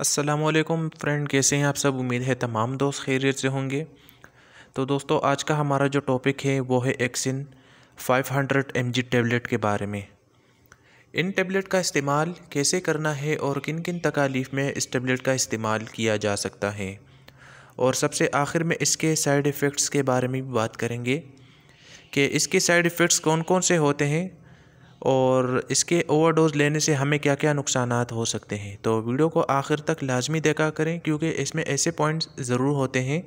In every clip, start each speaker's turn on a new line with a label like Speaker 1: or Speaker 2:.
Speaker 1: Aslam friend कैसे हैं आप सब उम्मीद है तमाम दोस्त खैरियत से होंगे तो दोस्तों आज का हमारा जो टॉपिक है वो है एक्सिन 500 हंड्रेड एम टेबलेट के बारे में इन टैबलेट का इस्तेमाल कैसे करना है और किन किन तकालीफ में इस टैबलेट का इस्तेमाल किया जा सकता है और सबसे आखिर में इसके साइड इफ़ेक्ट्स के बारे में भी बात करेंगे कि इसके साइड इफ़ेक्ट्स कौन कौन से होते हैं और इसके ओवरडोज़ लेने से हमें क्या क्या नुकसान हो सकते हैं तो वीडियो को आखिर तक लाजमी देखा करें क्योंकि इसमें ऐसे पॉइंट्स ज़रूर होते हैं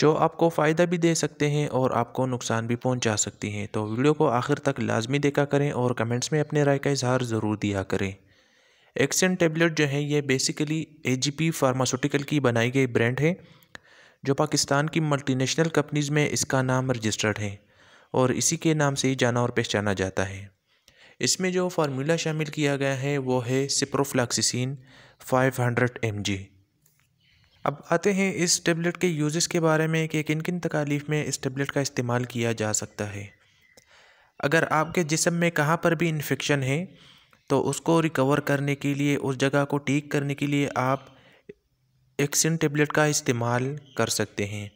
Speaker 1: जो आपको फ़ायदा भी दे सकते हैं और आपको नुकसान भी पहुंचा सकती हैं तो वीडियो को आखिर तक लाजमी देखा करें और कमेंट्स में अपने राय का इजहार ज़रूर दिया करें एक्सन टेबलेट जो है ये बेसिकली पी फार्मास्यूटिकल की बनाई गई ब्रांड है जो पाकिस्तान की मल्टीनेशनल कंपनीज़ में इसका नाम रजिस्टर्ड है और इसी के नाम से ही जाना और पहचाना जाता है इसमें जो फार्मूला शामिल किया गया है वो है सिप्रोफ्लाक्सिसिन 500 हंड्रेड अब आते हैं इस टेबलेट के यूज़ के बारे में कि किन किन तकालीफ में इस टेबलेट का इस्तेमाल किया जा सकता है अगर आपके जिसम में कहाँ पर भी इन्फेक्शन है तो उसको रिकवर करने के लिए उस जगह को ठीक करने के लिए आप एक्सिन टेबलेट का इस्तेमाल कर सकते हैं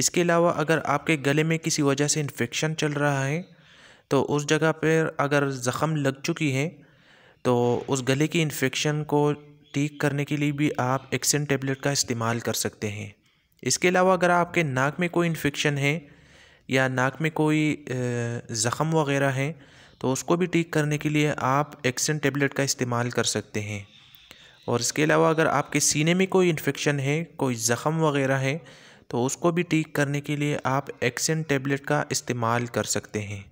Speaker 1: इसके अलावा अगर आपके गले में किसी वजह से इन्फेक्शन चल रहा है तो उस जगह पर अगर ज़ख़म लग चुकी है तो उस गले की इन्फेक्शन को ठीक करने के लिए भी आप एक्सन टेबलेट का इस्तेमाल कर सकते हैं इसके अलावा अगर आपके नाक में कोई इन्फेक्शन है या नाक में कोई ज़ख़म वगैरह है तो उसको भी ठीक करने के लिए आप एक्सन टेबलेट का इस्तेमाल कर सकते हैं और इसके अलावा अगर आपके सीने में कोई इन्फेक्शन है कोई ज़ख़म वगैरह है तो उसको भी ठीक करने के लिए आप एक्सन टेबलेट का इस्तेमाल कर सकते हैं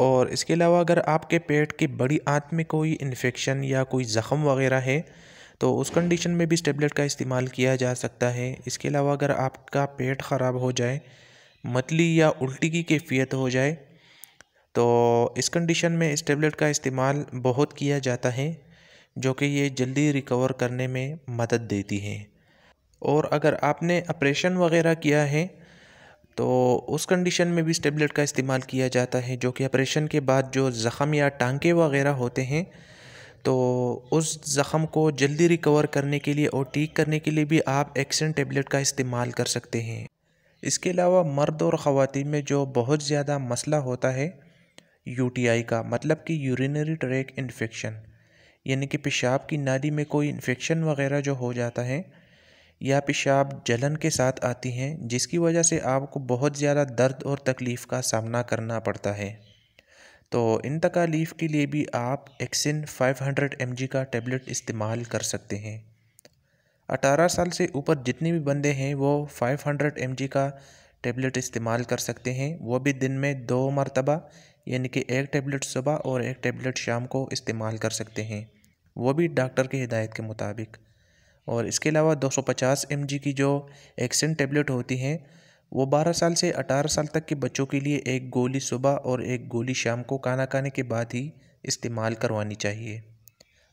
Speaker 1: और इसके अलावा अगर आपके पेट के बड़ी आंत में कोई इन्फेक्शन या कोई ज़ख़म वगैरह है तो उस कंडीशन में भी इस टेबलेट का इस्तेमाल किया जा सकता है इसके अलावा अगर आपका पेट ख़राब हो जाए मतली या उल्टी की कैफियत हो जाए तो इस कंडीशन में इस टेबलेट का इस्तेमाल बहुत किया जाता है जो कि ये जल्दी रिकवर करने में मदद देती है और अगर आपने ऑपरेशन वगैरह किया है तो उस कंडीशन में भी स्टेबलेट का इस्तेमाल किया जाता है जो कि ऑपरेशन के बाद जो ज़ख़म या टांके वगैरह होते हैं तो उस ज़ख़म को जल्दी रिकवर करने के लिए और ठीक करने के लिए भी आप एक्सन टेबलेट का इस्तेमाल कर सकते हैं इसके अलावा मर्द और ख़वान में जो बहुत ज़्यादा मसला होता है यूटीआई का मतलब कि यूरिनरी ट्रैक इन्फेक्शन यानी कि पेशाब की नाली में कोई इन्फेक्शन वगैरह जो हो जाता है या पेशाब जलन के साथ आती हैं जिसकी वजह से आपको बहुत ज़्यादा दर्द और तकलीफ़ का सामना करना पड़ता है तो इन तकालीफ़ के लिए भी आप एक्सिन 500 हंड्रेड का टैबलेट इस्तेमाल कर सकते हैं 18 साल से ऊपर जितने भी बंदे हैं वो 500 हंड्रेड का टैबलेट इस्तेमाल कर सकते हैं वो भी दिन में दो मरतबा यानी कि एक टैबलेट सुबह और एक टैबलेट शाम को इस्तेमाल कर सकते हैं वो भी डॉक्टर की हिदायत के मुताबिक और इसके अलावा 250 जी की जो एक्सन टेबलेट होती हैं वो 12 साल से 18 साल तक के बच्चों के लिए एक गोली सुबह और एक गोली शाम को खाना खाने के बाद ही इस्तेमाल करवानी चाहिए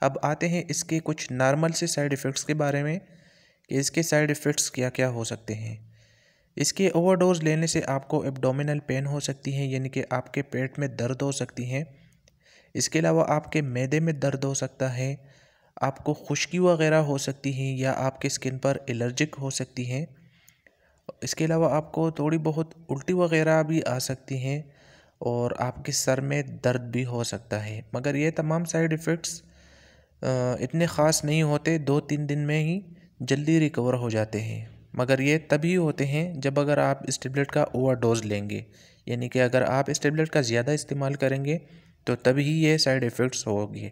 Speaker 1: अब आते हैं इसके कुछ नॉर्मल से साइड इफ़ेक्ट्स के बारे में कि इसके साइड इफ़ेक्ट्स क्या क्या हो सकते हैं इसके ओवरडोज लेने से आपको एबडोमिनल पेन हो सकती है यानी कि आपके पेट में दर्द हो सकती है इसके अलावा आपके मैदे में दर्द हो सकता है आपको खुश्की वगैरह हो सकती हैं या आपके स्किन पर एलर्जिक हो सकती हैं इसके अलावा आपको थोड़ी बहुत उल्टी वगैरह भी आ सकती हैं और आपके सर में दर्द भी हो सकता है मगर ये तमाम साइड इफ़ेक्ट्स इतने ख़ास नहीं होते दो तीन दिन में ही जल्दी रिकवर हो जाते हैं मगर ये तभी होते हैं जब अगर आप इस टेबलेट का ओवर डोज लेंगे यानी कि अगर आप इस टेबलेट का ज़्यादा इस्तेमाल करेंगे तो तभी ये साइड इफ़ेक्ट्स होगी